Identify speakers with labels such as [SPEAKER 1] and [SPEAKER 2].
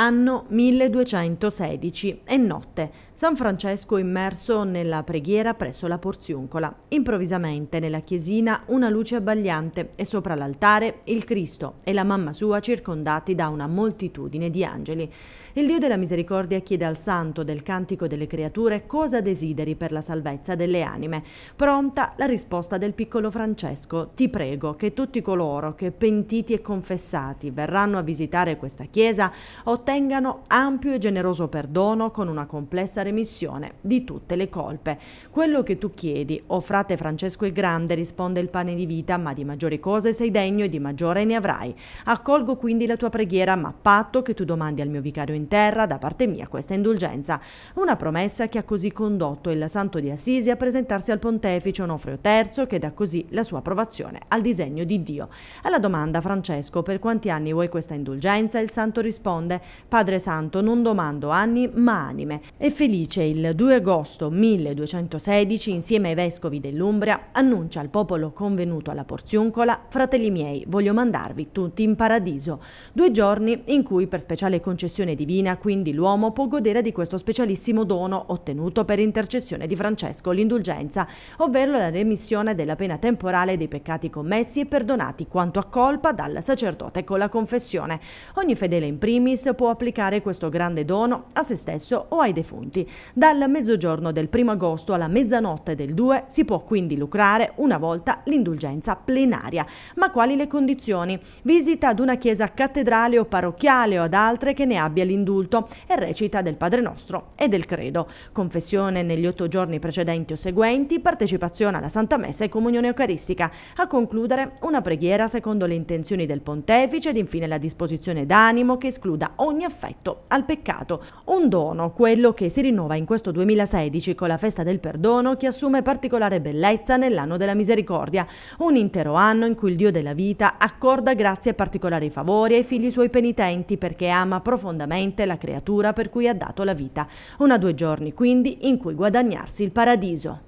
[SPEAKER 1] anno 1216, è notte, San Francesco immerso nella preghiera presso la Porziuncola. Improvvisamente nella chiesina una luce abbagliante e sopra l'altare il Cristo e la mamma sua circondati da una moltitudine di angeli. Il Dio della misericordia chiede al santo del cantico delle creature cosa desideri per la salvezza delle anime. Pronta la risposta del piccolo Francesco. Ti prego che tutti coloro che pentiti e confessati verranno a visitare questa chiesa ottengano ampio e generoso perdono con una complessa remissione di tutte le colpe. Quello che tu chiedi, o oh frate Francesco è grande, risponde il pane di vita, ma di maggiori cose sei degno e di maggiore ne avrai. Accolgo quindi la tua preghiera, ma patto che tu domandi al mio vicario in terra da parte mia questa indulgenza. Una promessa che ha così condotto il santo di Assisi a presentarsi al pontefice Onofrio III, che dà così la sua approvazione al disegno di Dio. Alla domanda Francesco per quanti anni vuoi questa indulgenza, il santo risponde: Padre santo, non domando anni, ma anime. E felice dice il 2 agosto 1216 insieme ai vescovi dell'Umbria annuncia al popolo convenuto alla Porzioncola «Fratelli miei, voglio mandarvi tutti in paradiso». Due giorni in cui per speciale concessione divina quindi l'uomo può godere di questo specialissimo dono ottenuto per intercessione di Francesco l'indulgenza, ovvero la remissione della pena temporale dei peccati commessi e perdonati quanto a colpa dal sacerdote con la confessione. Ogni fedele in primis può applicare questo grande dono a se stesso o ai defunti. Dal mezzogiorno del 1 agosto alla mezzanotte del 2 si può quindi lucrare una volta l'indulgenza plenaria. Ma quali le condizioni? Visita ad una chiesa cattedrale o parrocchiale o ad altre che ne abbia l'indulto e recita del Padre Nostro e del Credo. Confessione negli otto giorni precedenti o seguenti, partecipazione alla Santa Messa e comunione eucaristica. A concludere una preghiera secondo le intenzioni del Pontefice ed infine la disposizione d'animo che escluda ogni affetto al peccato. Un dono, quello che si rinnova in questo 2016 con la festa del perdono che assume particolare bellezza nell'anno della misericordia, un intero anno in cui il Dio della vita accorda grazie e particolari favori ai figli suoi penitenti perché ama profondamente la creatura per cui ha dato la vita. Una due giorni quindi in cui guadagnarsi il paradiso.